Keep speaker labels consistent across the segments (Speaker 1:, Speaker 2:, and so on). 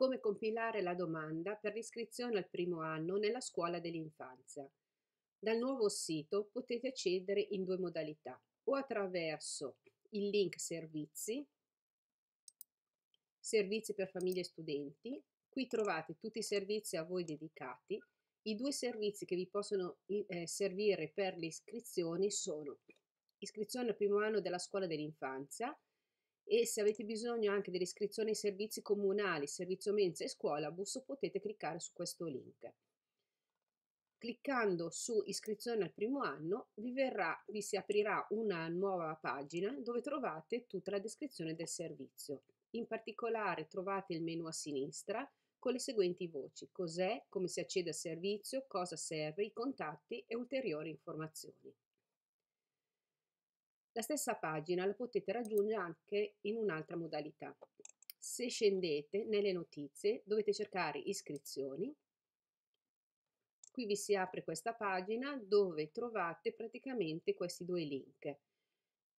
Speaker 1: come compilare la domanda per l'iscrizione al primo anno nella scuola dell'infanzia. Dal nuovo sito potete accedere in due modalità, o attraverso il link servizi, servizi per famiglie e studenti, qui trovate tutti i servizi a voi dedicati, i due servizi che vi possono eh, servire per le iscrizioni sono iscrizione al primo anno della scuola dell'infanzia e se avete bisogno anche dell'iscrizione ai servizi comunali, servizio mensa e scuola bus potete cliccare su questo link. Cliccando su iscrizione al primo anno vi, verrà, vi si aprirà una nuova pagina dove trovate tutta la descrizione del servizio. In particolare trovate il menu a sinistra con le seguenti voci cos'è, come si accede al servizio, cosa serve, i contatti e ulteriori informazioni. La stessa pagina la potete raggiungere anche in un'altra modalità. Se scendete nelle notizie dovete cercare iscrizioni. Qui vi si apre questa pagina dove trovate praticamente questi due link.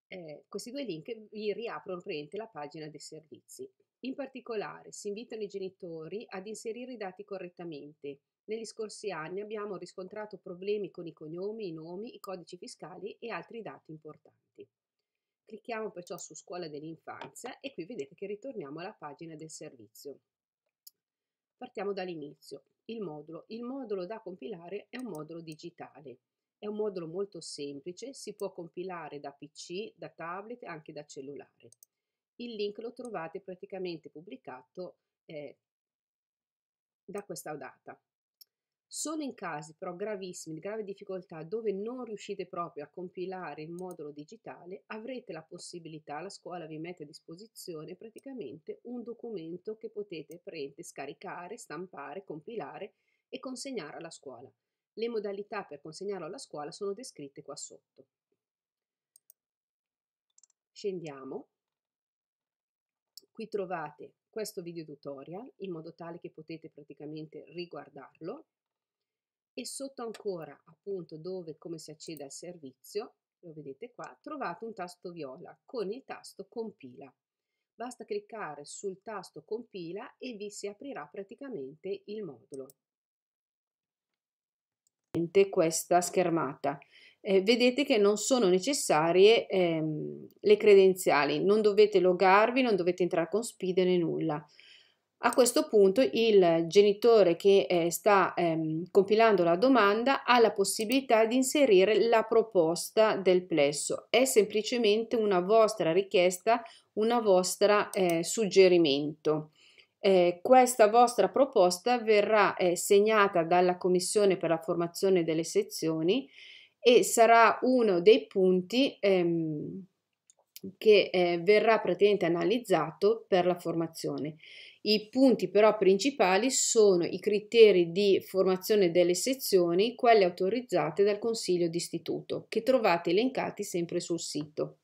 Speaker 1: Eh, questi due link vi riaprono la pagina dei servizi. In particolare si invitano i genitori ad inserire i dati correttamente negli scorsi anni abbiamo riscontrato problemi con i cognomi, i nomi, i codici fiscali e altri dati importanti. Clicchiamo perciò su Scuola dell'infanzia e qui vedete che ritorniamo alla pagina del servizio. Partiamo dall'inizio. Il modulo. Il modulo da compilare è un modulo digitale. È un modulo molto semplice, si può compilare da PC, da tablet e anche da cellulare. Il link lo trovate praticamente pubblicato eh, da questa data. Solo in casi però gravissimi, di grave difficoltà, dove non riuscite proprio a compilare il modulo digitale, avrete la possibilità, la scuola vi mette a disposizione praticamente un documento che potete prendere, scaricare, stampare, compilare e consegnare alla scuola. Le modalità per consegnarlo alla scuola sono descritte qua sotto. Scendiamo. Qui trovate questo video tutorial in modo tale che potete praticamente riguardarlo e sotto ancora appunto dove come si accede al servizio lo vedete qua trovate un tasto viola con il tasto compila basta cliccare sul tasto compila e vi si aprirà praticamente il modulo questa schermata eh, vedete che non sono necessarie ehm, le credenziali non dovete logarvi non dovete entrare con speed né nulla a questo punto il genitore che eh, sta ehm, compilando la domanda ha la possibilità di inserire la proposta del plesso. È semplicemente una vostra richiesta, una vostra eh, suggerimento. Eh, questa vostra proposta verrà eh, segnata dalla Commissione per la formazione delle sezioni e sarà uno dei punti ehm, che eh, verrà praticamente analizzato per la formazione. I punti però principali sono i criteri di formazione delle sezioni, quelle autorizzate dal Consiglio d'Istituto, che trovate elencati sempre sul sito.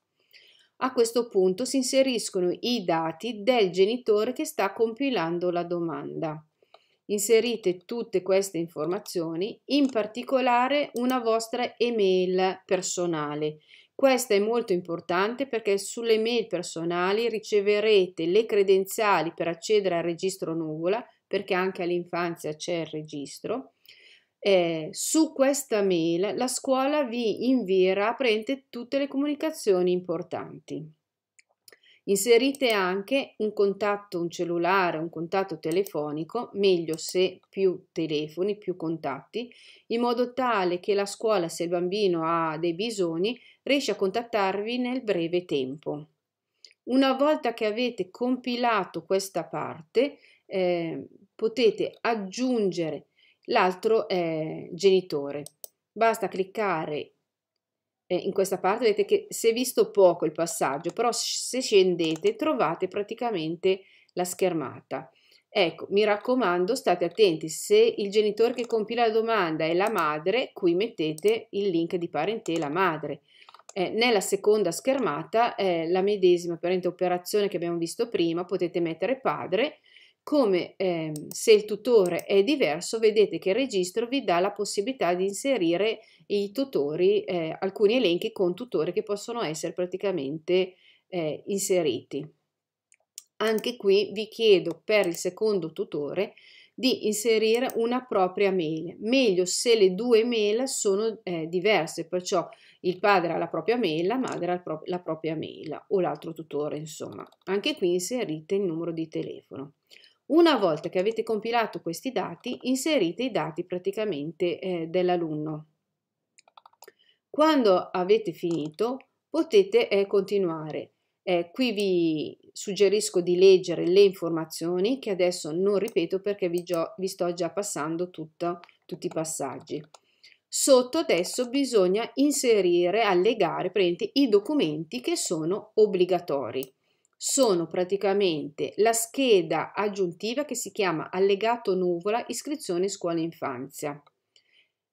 Speaker 1: A questo punto si inseriscono i dati del genitore che sta compilando la domanda. Inserite tutte queste informazioni, in particolare una vostra email personale questo è molto importante perché sulle mail personali riceverete le credenziali per accedere al registro nuvola, perché anche all'infanzia c'è il registro. Eh, su questa mail la scuola vi invierà prende tutte le comunicazioni importanti. Inserite anche un contatto, un cellulare, un contatto telefonico, meglio se più telefoni, più contatti, in modo tale che la scuola, se il bambino ha dei bisogni, riesce a contattarvi nel breve tempo. Una volta che avete compilato questa parte, eh, potete aggiungere l'altro eh, genitore. Basta cliccare eh, in questa parte, vedete che si è visto poco il passaggio, però se scendete trovate praticamente la schermata. Ecco, mi raccomando, state attenti, se il genitore che compila la domanda è la madre, qui mettete il link di parentela madre, eh, nella seconda schermata eh, la medesima operazione che abbiamo visto prima, potete mettere padre, come eh, se il tutore è diverso, vedete che il registro vi dà la possibilità di inserire i tutori, eh, alcuni elenchi con tutori che possono essere praticamente eh, inseriti. Anche qui vi chiedo per il secondo tutore di inserire una propria mail. Meglio se le due mail sono eh, diverse, perciò il padre ha la propria mail, la madre ha pro la propria mail o l'altro tutore, insomma. Anche qui inserite il numero di telefono. Una volta che avete compilato questi dati, inserite i dati praticamente eh, dell'alunno. Quando avete finito, potete eh, continuare. Eh, qui vi suggerisco di leggere le informazioni che adesso non ripeto perché vi, vi sto già passando tutto, tutti i passaggi. Sotto adesso bisogna inserire, allegare i documenti che sono obbligatori. Sono praticamente la scheda aggiuntiva che si chiama Allegato Nuvola Iscrizione Scuola Infanzia,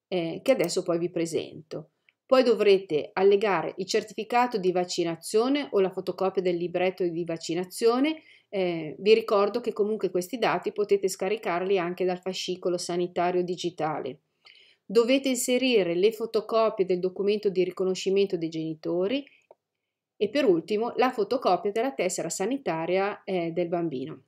Speaker 1: eh, che adesso poi vi presento. Poi dovrete allegare il certificato di vaccinazione o la fotocopia del libretto di vaccinazione. Eh, vi ricordo che comunque questi dati potete scaricarli anche dal fascicolo sanitario digitale. Dovete inserire le fotocopie del documento di riconoscimento dei genitori e per ultimo la fotocopia della tessera sanitaria eh, del bambino.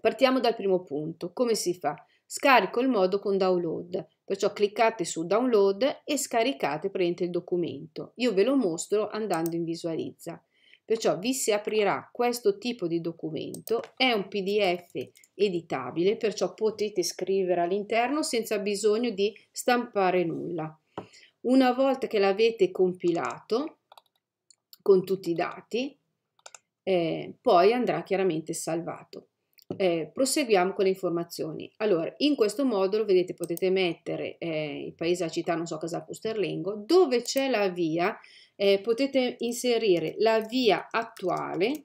Speaker 1: Partiamo dal primo punto. Come si fa? Scarico il modo con download, perciò cliccate su download e scaricate prendete il documento. Io ve lo mostro andando in visualizza. Perciò vi si aprirà questo tipo di documento, è un PDF editabile, perciò potete scrivere all'interno senza bisogno di stampare nulla. Una volta che l'avete compilato con tutti i dati, eh, poi andrà chiaramente salvato. Eh, proseguiamo con le informazioni. Allora, in questo modulo, vedete, potete mettere eh, il paese, la città, non so, Casal Pusterlengo, dove c'è la via, eh, potete inserire la via attuale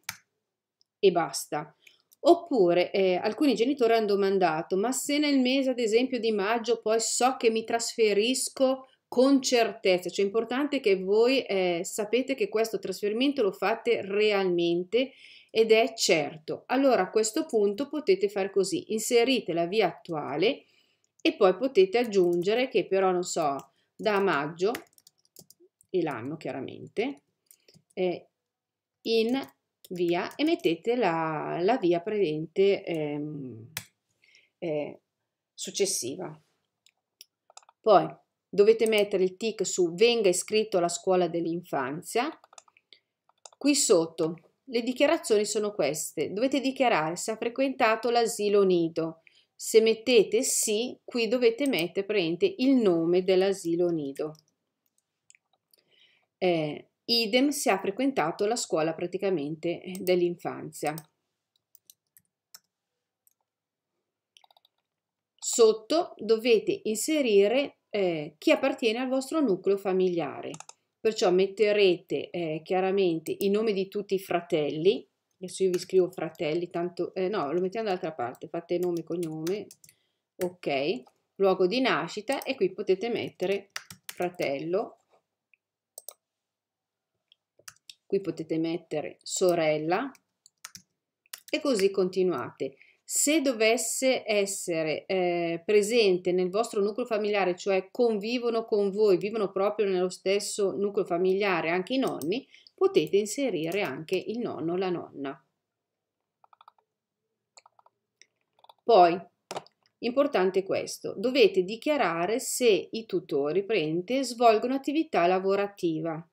Speaker 1: e basta. Oppure eh, alcuni genitori hanno domandato, ma se nel mese ad esempio di maggio poi so che mi trasferisco con certezza, cioè è importante che voi eh, sapete che questo trasferimento lo fate realmente ed è certo. Allora a questo punto potete fare così, inserite la via attuale e poi potete aggiungere che però non so, da maggio e l'anno chiaramente eh, in via e mettete la, la via presente ehm, eh, successiva. Poi dovete mettere il tick su venga iscritto alla scuola dell'infanzia. Qui sotto le dichiarazioni sono queste. Dovete dichiarare se ha frequentato l'asilo nido. Se mettete sì, qui dovete mettere presente il nome dell'asilo nido. Eh, idem se ha frequentato la scuola praticamente eh, dell'infanzia. Sotto dovete inserire eh, chi appartiene al vostro nucleo familiare perciò metterete eh, chiaramente i nomi di tutti i fratelli, adesso io vi scrivo fratelli, tanto, eh, no, lo mettiamo dall'altra parte, fate nome, cognome, ok, luogo di nascita e qui potete mettere fratello, qui potete mettere sorella e così continuate. Se dovesse essere eh, presente nel vostro nucleo familiare, cioè convivono con voi, vivono proprio nello stesso nucleo familiare anche i nonni, potete inserire anche il nonno o la nonna. Poi, importante questo, dovete dichiarare se i tutori prente svolgono attività lavorativa.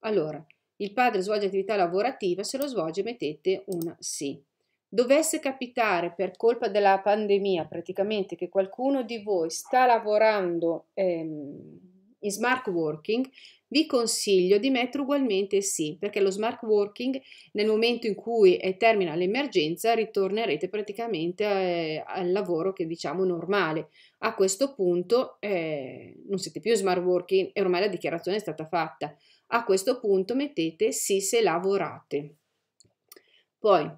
Speaker 1: Allora, il padre svolge attività lavorativa, se lo svolge mettete un sì dovesse capitare per colpa della pandemia praticamente che qualcuno di voi sta lavorando ehm, in smart working, vi consiglio di mettere ugualmente sì, perché lo smart working nel momento in cui termina l'emergenza ritornerete praticamente eh, al lavoro che diciamo normale. A questo punto eh, non siete più smart working e ormai la dichiarazione è stata fatta. A questo punto mettete sì se lavorate. Poi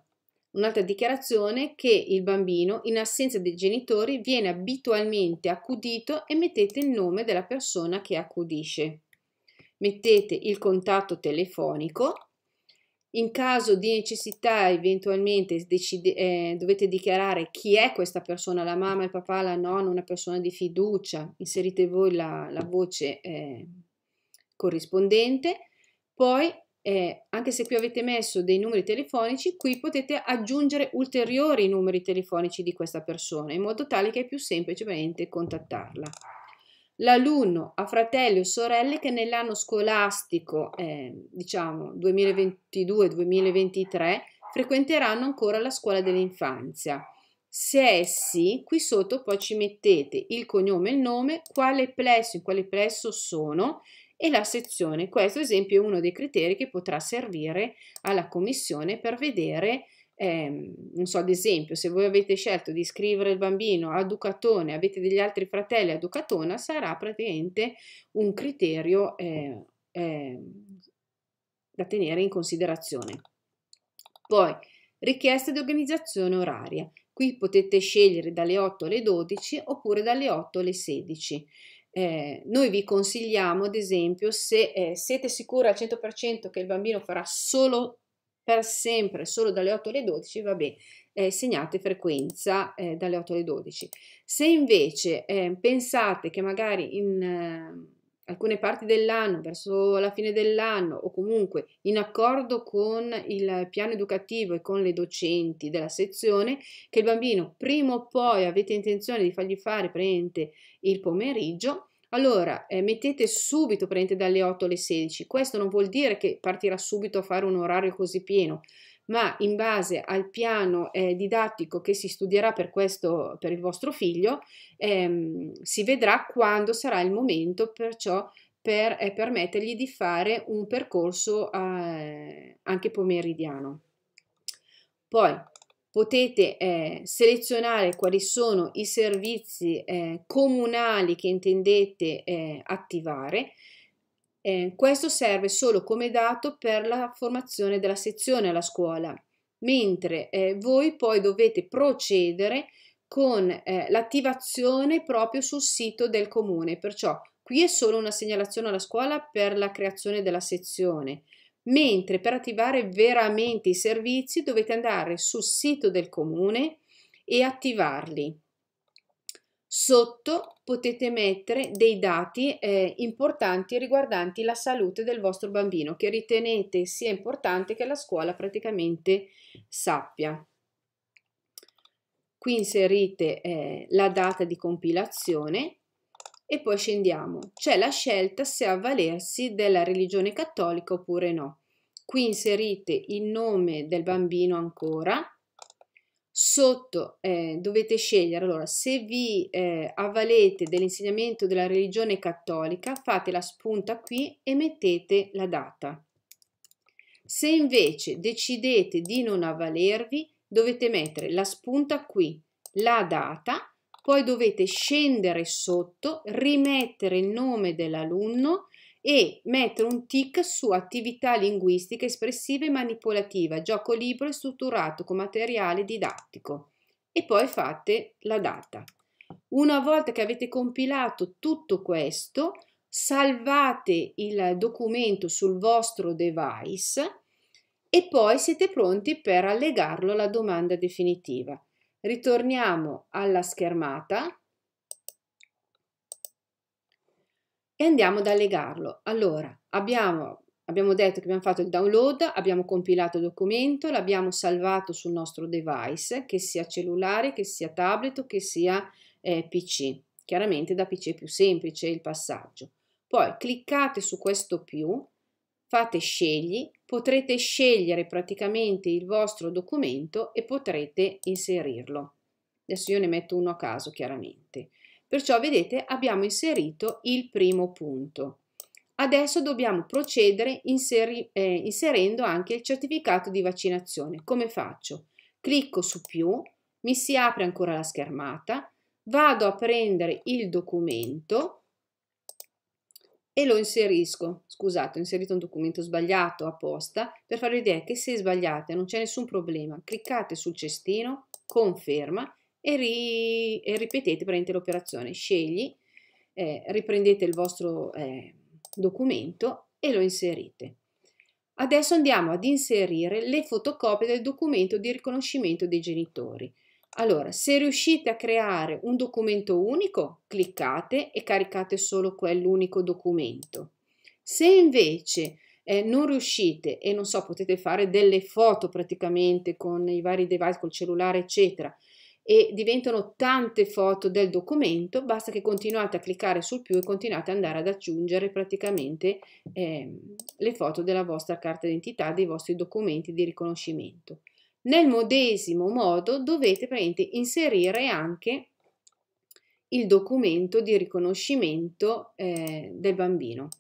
Speaker 1: Un'altra dichiarazione che il bambino, in assenza dei genitori, viene abitualmente accudito e mettete il nome della persona che accudisce. Mettete il contatto telefonico. In caso di necessità, eventualmente decide, eh, dovete dichiarare chi è questa persona, la mamma, il papà, la nonna, una persona di fiducia. Inserite voi la, la voce eh, corrispondente. Poi eh, anche se qui avete messo dei numeri telefonici, qui potete aggiungere ulteriori numeri telefonici di questa persona in modo tale che è più semplicemente contattarla. L'alunno ha fratelli o sorelle che nell'anno scolastico, eh, diciamo 2022-2023, frequenteranno ancora la scuola dell'infanzia. Se essi, qui sotto poi ci mettete il cognome e il nome, quale plesso, in quale plesso sono e la sezione. Questo esempio è uno dei criteri che potrà servire alla commissione per vedere eh, non so, ad esempio, se voi avete scelto di iscrivere il bambino a Ducatone, avete degli altri fratelli a Ducatona, sarà praticamente un criterio eh, eh, da tenere in considerazione. Poi, richieste di organizzazione oraria. Qui potete scegliere dalle 8 alle 12 oppure dalle 8 alle 16. Eh, noi vi consigliamo, ad esempio, se eh, siete sicuri al 100% che il bambino farà solo per sempre, solo dalle 8 alle 12, vabbè, eh, segnate frequenza eh, dalle 8 alle 12. Se invece eh, pensate che magari in ehm, alcune parti dell'anno, verso la fine dell'anno o comunque in accordo con il piano educativo e con le docenti della sezione, che il bambino prima o poi avete intenzione di fargli fare presente il pomeriggio, allora eh, mettete subito presente dalle 8 alle 16. Questo non vuol dire che partirà subito a fare un orario così pieno, ma in base al piano eh, didattico che si studierà per questo per il vostro figlio, ehm, si vedrà quando sarà il momento, perciò per eh, permettergli di fare un percorso eh, anche pomeridiano. Poi potete eh, selezionare quali sono i servizi eh, comunali che intendete eh, attivare eh, questo serve solo come dato per la formazione della sezione alla scuola, mentre eh, voi poi dovete procedere con eh, l'attivazione proprio sul sito del comune, perciò qui è solo una segnalazione alla scuola per la creazione della sezione, mentre per attivare veramente i servizi dovete andare sul sito del comune e attivarli. Sotto potete mettere dei dati eh, importanti riguardanti la salute del vostro bambino che ritenete sia importante che la scuola praticamente sappia. Qui inserite eh, la data di compilazione e poi scendiamo. C'è la scelta se avvalersi della religione cattolica oppure no. Qui inserite il nome del bambino ancora, Sotto eh, dovete scegliere, allora, se vi eh, avvalete dell'insegnamento della religione cattolica, fate la spunta qui e mettete la data. Se invece decidete di non avvalervi, dovete mettere la spunta qui, la data, poi dovete scendere sotto, rimettere il nome dell'alunno e mettere un tick su attività linguistica, espressiva e manipolativa, gioco libero e strutturato con materiale didattico e poi fate la data. Una volta che avete compilato tutto questo, salvate il documento sul vostro device e poi siete pronti per allegarlo alla domanda definitiva. Ritorniamo alla schermata e andiamo ad allegarlo. Allora, abbiamo, abbiamo detto che abbiamo fatto il download, abbiamo compilato il documento, l'abbiamo salvato sul nostro device, che sia cellulare, che sia tablet che sia eh, PC. Chiaramente da PC è più semplice il passaggio. Poi cliccate su questo più, fate scegli, potrete scegliere praticamente il vostro documento e potrete inserirlo. Adesso io ne metto uno a caso chiaramente. Perciò vedete abbiamo inserito il primo punto. Adesso dobbiamo procedere inseri, eh, inserendo anche il certificato di vaccinazione. Come faccio? Clicco su più, mi si apre ancora la schermata, vado a prendere il documento e lo inserisco. Scusate, ho inserito un documento sbagliato apposta per farvi vedere che se sbagliate non c'è nessun problema. Cliccate sul cestino, conferma e, ri, e ripetete praticamente l'operazione. Scegli, eh, riprendete il vostro eh, documento e lo inserite. Adesso andiamo ad inserire le fotocopie del documento di riconoscimento dei genitori. Allora, se riuscite a creare un documento unico, cliccate e caricate solo quell'unico documento. Se invece eh, non riuscite e non so, potete fare delle foto praticamente con i vari device, col cellulare, eccetera, e diventano tante foto del documento, basta che continuate a cliccare sul più e continuate ad andare ad aggiungere praticamente eh, le foto della vostra carta d'identità, dei vostri documenti di riconoscimento. Nel medesimo modo dovete praticamente inserire anche il documento di riconoscimento eh, del bambino.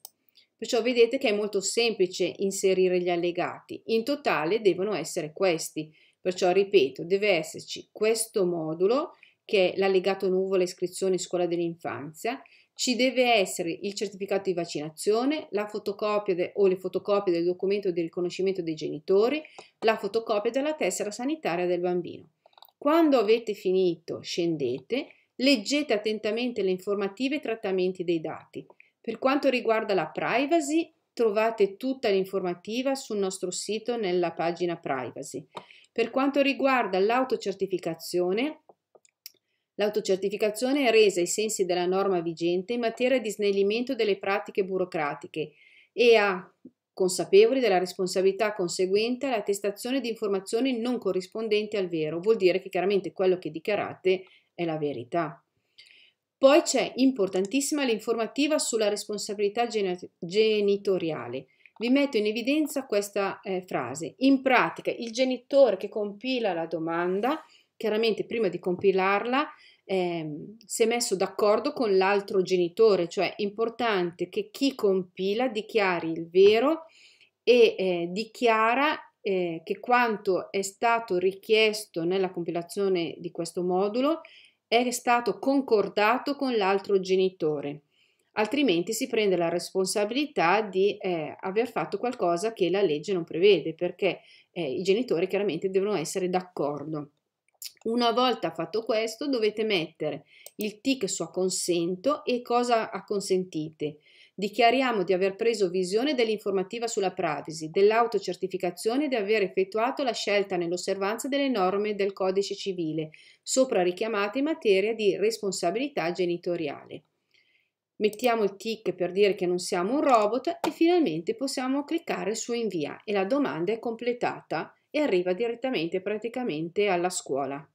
Speaker 1: Perciò vedete che è molto semplice inserire gli allegati. In totale devono essere questi Perciò, ripeto, deve esserci questo modulo che è l'allegato nuvola iscrizione scuola dell'infanzia, ci deve essere il certificato di vaccinazione, la fotocopia de, o le fotocopie del documento di riconoscimento dei genitori, la fotocopia della tessera sanitaria del bambino. Quando avete finito, scendete, leggete attentamente le informative e trattamenti dei dati. Per quanto riguarda la privacy, trovate tutta l'informativa sul nostro sito nella pagina privacy. Per quanto riguarda l'autocertificazione, l'autocertificazione è resa ai sensi della norma vigente in materia di snellimento delle pratiche burocratiche e ha consapevoli della responsabilità conseguente all'attestazione di informazioni non corrispondenti al vero, vuol dire che chiaramente quello che dichiarate è la verità. Poi c'è importantissima l'informativa sulla responsabilità genitoriale. Vi metto in evidenza questa eh, frase. In pratica, il genitore che compila la domanda, chiaramente prima di compilarla, eh, si è messo d'accordo con l'altro genitore, cioè è importante che chi compila dichiari il vero e eh, dichiara eh, che quanto è stato richiesto nella compilazione di questo modulo è stato concordato con l'altro genitore, altrimenti si prende la responsabilità di eh, aver fatto qualcosa che la legge non prevede, perché eh, i genitori chiaramente devono essere d'accordo. Una volta fatto questo dovete mettere il tic su acconsento e cosa acconsentite. Dichiariamo di aver preso visione dell'informativa sulla privacy, dell'autocertificazione e di aver effettuato la scelta nell'osservanza delle norme del codice civile, sopra richiamate in materia di responsabilità genitoriale. Mettiamo il tick per dire che non siamo un robot e finalmente possiamo cliccare su invia e la domanda è completata e arriva direttamente praticamente alla scuola.